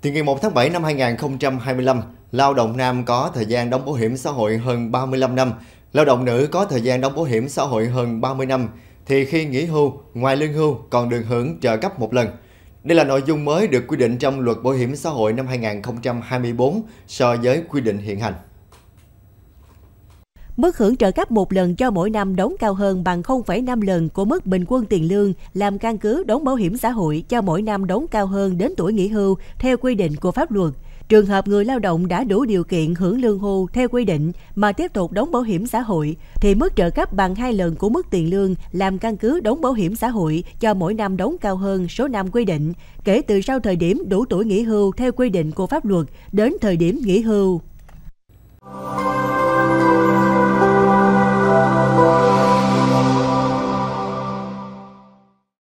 Từ ngày 1 tháng 7 năm 2025, lao động nam có thời gian đóng bảo hiểm xã hội hơn 35 năm, lao động nữ có thời gian đóng bảo hiểm xã hội hơn 30 năm, thì khi nghỉ hưu, ngoài lương hưu còn được hưởng trợ cấp một lần. Đây là nội dung mới được quy định trong luật bảo hiểm xã hội năm 2024 so với quy định hiện hành. Mức hưởng trợ cấp một lần cho mỗi năm đóng cao hơn bằng 0,5 lần của mức bình quân tiền lương làm căn cứ đóng bảo hiểm xã hội cho mỗi năm đóng cao hơn đến tuổi nghỉ hưu theo quy định của pháp luật. Trường hợp người lao động đã đủ điều kiện hưởng lương hưu theo quy định mà tiếp tục đóng bảo hiểm xã hội thì mức trợ cấp bằng 2 lần của mức tiền lương làm căn cứ đóng bảo hiểm xã hội cho mỗi năm đóng cao hơn số năm quy định kể từ sau thời điểm đủ tuổi nghỉ hưu theo quy định của pháp luật đến thời điểm nghỉ hưu.